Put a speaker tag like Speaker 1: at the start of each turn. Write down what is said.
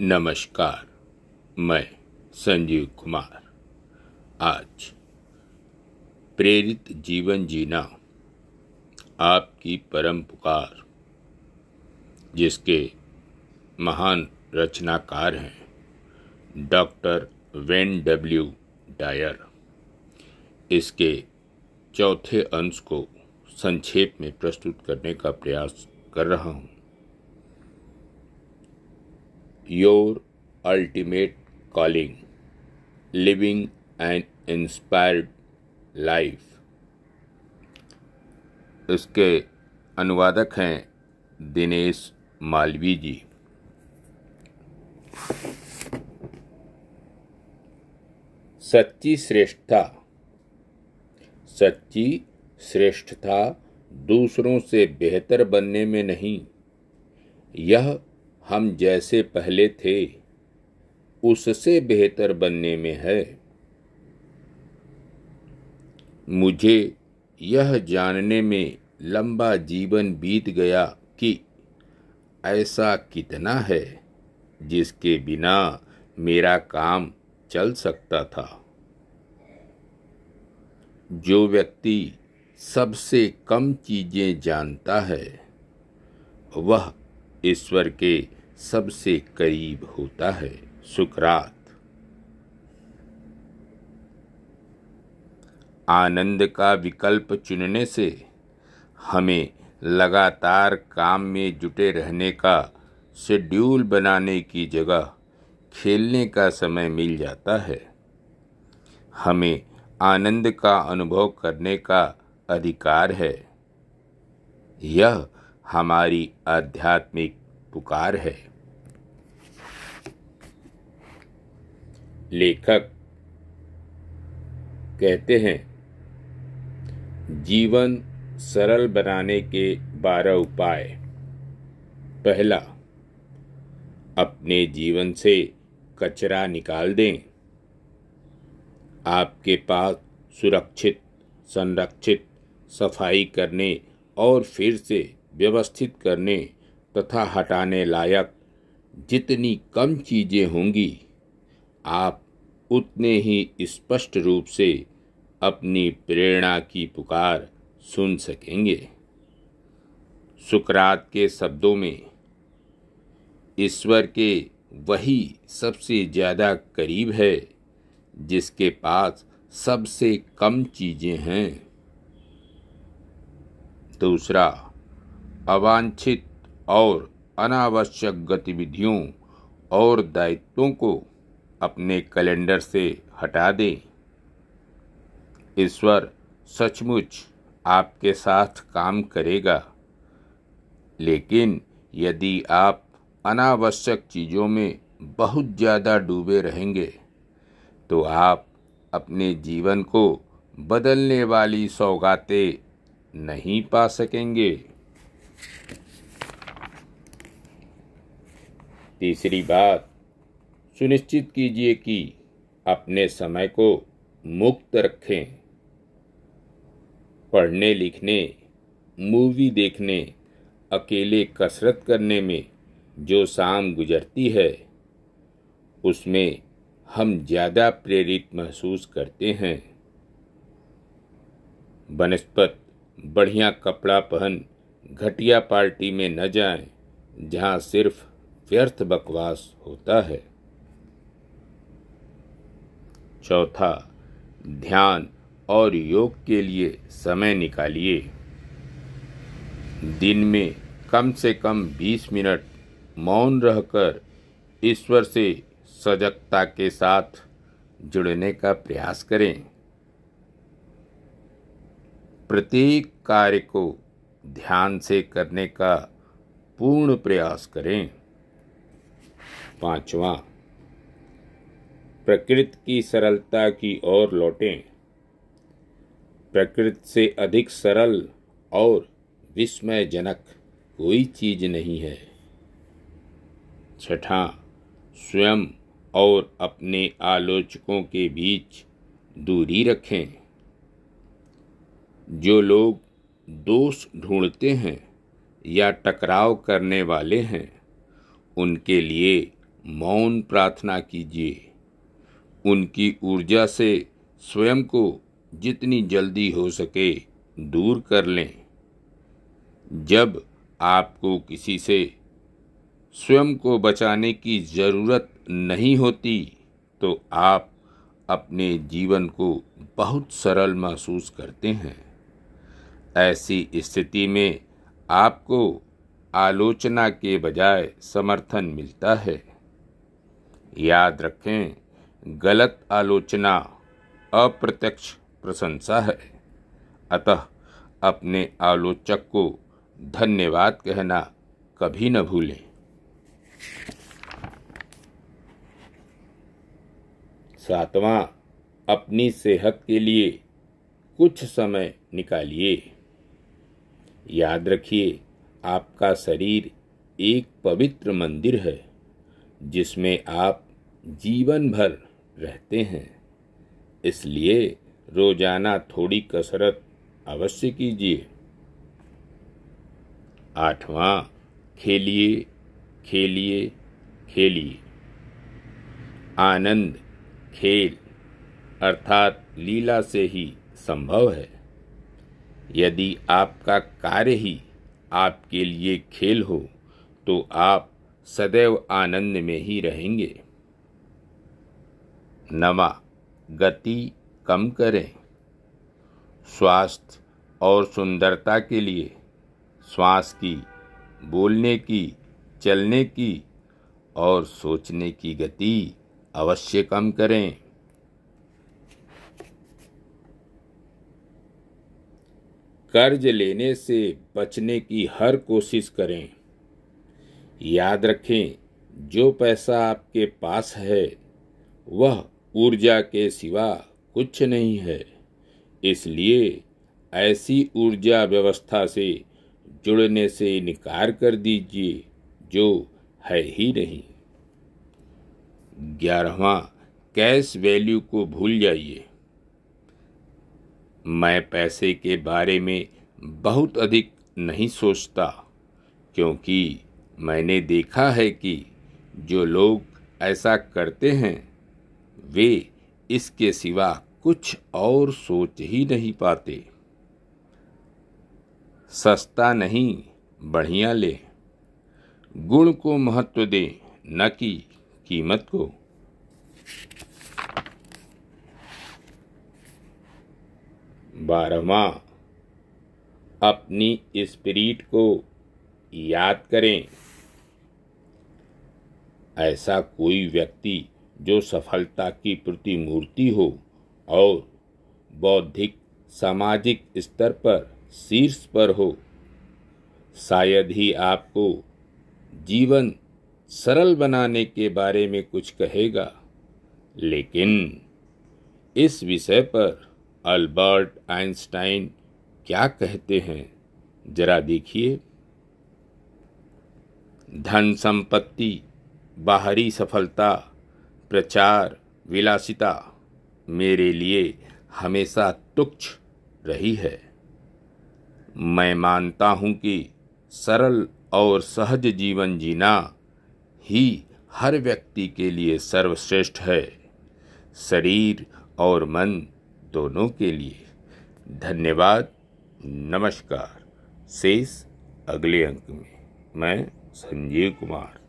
Speaker 1: नमस्कार मैं संजीव कुमार आज प्रेरित जीवन जीना आपकी परम पुकार जिसके महान रचनाकार हैं डॉक्टर वेन डब्ल्यू डायर इसके चौथे अंश को संक्षेप में प्रस्तुत करने का प्रयास कर रहा हूँ your ultimate calling living and inspired life इसके अनुवादक हैं दिनेश मालवी जी सच्ची श्रेष्ठता सच्ची श्रेष्ठता दूसरों से बेहतर बनने में नहीं यह हम जैसे पहले थे उससे बेहतर बनने में है मुझे यह जानने में लंबा जीवन बीत गया कि ऐसा कितना है जिसके बिना मेरा काम चल सकता था जो व्यक्ति सबसे कम चीज़ें जानता है वह ईश्वर के सबसे करीब होता है सुकरात आनंद का विकल्प चुनने से हमें लगातार काम में जुटे रहने का शेड्यूल बनाने की जगह खेलने का समय मिल जाता है हमें आनंद का अनुभव करने का अधिकार है यह हमारी आध्यात्मिक पुकार है लेखक कहते हैं जीवन सरल बनाने के बारह उपाय पहला अपने जीवन से कचरा निकाल दें आपके पास सुरक्षित संरक्षित सफाई करने और फिर से व्यवस्थित करने तथा हटाने लायक जितनी कम चीज़ें होंगी आप उतने ही स्पष्ट रूप से अपनी प्रेरणा की पुकार सुन सकेंगे सुकरात के शब्दों में ईश्वर के वही सबसे ज़्यादा करीब है जिसके पास सबसे कम चीज़ें हैं दूसरा अवांछित और अनावश्यक गतिविधियों और दायित्वों को अपने कैलेंडर से हटा दें ईश्वर सचमुच आपके साथ काम करेगा लेकिन यदि आप अनावश्यक चीज़ों में बहुत ज़्यादा डूबे रहेंगे तो आप अपने जीवन को बदलने वाली सौगातें नहीं पा सकेंगे तीसरी बात सुनिश्चित कीजिए कि अपने समय को मुक्त रखें पढ़ने लिखने मूवी देखने अकेले कसरत करने में जो शाम गुजरती है उसमें हम ज़्यादा प्रेरित महसूस करते हैं बनस्पत बढ़िया कपड़ा पहन घटिया पार्टी में न जाएं, जहां सिर्फ व्यर्थ बकवास होता है चौथा ध्यान और योग के लिए समय निकालिए दिन में कम से कम 20 मिनट मौन रहकर ईश्वर से सजगता के साथ जुड़ने का प्रयास करें प्रत्येक कार्य को ध्यान से करने का पूर्ण प्रयास करें पांचवा प्रकृति की सरलता की ओर लौटें प्रकृति से अधिक सरल और विस्मयजनक कोई चीज नहीं है छठा स्वयं और अपने आलोचकों के बीच दूरी रखें जो लोग दोष ढूंढते हैं या टकराव करने वाले हैं उनके लिए मौन प्रार्थना कीजिए उनकी ऊर्जा से स्वयं को जितनी जल्दी हो सके दूर कर लें जब आपको किसी से स्वयं को बचाने की ज़रूरत नहीं होती तो आप अपने जीवन को बहुत सरल महसूस करते हैं ऐसी स्थिति में आपको आलोचना के बजाय समर्थन मिलता है याद रखें गलत आलोचना अप्रत्यक्ष प्रशंसा है अतः अपने आलोचक को धन्यवाद कहना कभी न भूलें सातवां अपनी सेहत के लिए कुछ समय निकालिए याद रखिए आपका शरीर एक पवित्र मंदिर है जिसमें आप जीवन भर रहते हैं इसलिए रोजाना थोड़ी कसरत अवश्य कीजिए आठवां खेलिए खेलिए खेलिए आनंद खेल अर्थात लीला से ही संभव है यदि आपका कार्य ही आपके लिए खेल हो तो आप सदैव आनंद में ही रहेंगे नवा गति कम करें स्वास्थ्य और सुंदरता के लिए श्वास की बोलने की चलने की और सोचने की गति अवश्य कम करें कर्ज लेने से बचने की हर कोशिश करें याद रखें जो पैसा आपके पास है वह ऊर्जा के सिवा कुछ नहीं है इसलिए ऐसी ऊर्जा व्यवस्था से जुड़ने से इनकार कर दीजिए जो है ही नहीं ग्यारहवा कैश वैल्यू को भूल जाइए मैं पैसे के बारे में बहुत अधिक नहीं सोचता क्योंकि मैंने देखा है कि जो लोग ऐसा करते हैं वे इसके सिवा कुछ और सोच ही नहीं पाते सस्ता नहीं बढ़िया ले गुण को महत्व दें न कि कीमत को बारहवा अपनी स्पिरिट को याद करें ऐसा कोई व्यक्ति जो सफलता की प्रतिमूर्ति हो और बौद्धिक सामाजिक स्तर पर शीर्ष पर हो शायद ही आपको जीवन सरल बनाने के बारे में कुछ कहेगा लेकिन इस विषय पर अल्बर्ट आइंस्टाइन क्या कहते हैं जरा देखिए धन संपत्ति बाहरी सफलता प्रचार विलासिता मेरे लिए हमेशा तुच्छ रही है मैं मानता हूँ कि सरल और सहज जीवन जीना ही हर व्यक्ति के लिए सर्वश्रेष्ठ है शरीर और मन दोनों के लिए धन्यवाद नमस्कार शेष अगले अंक में मैं संजीव कुमार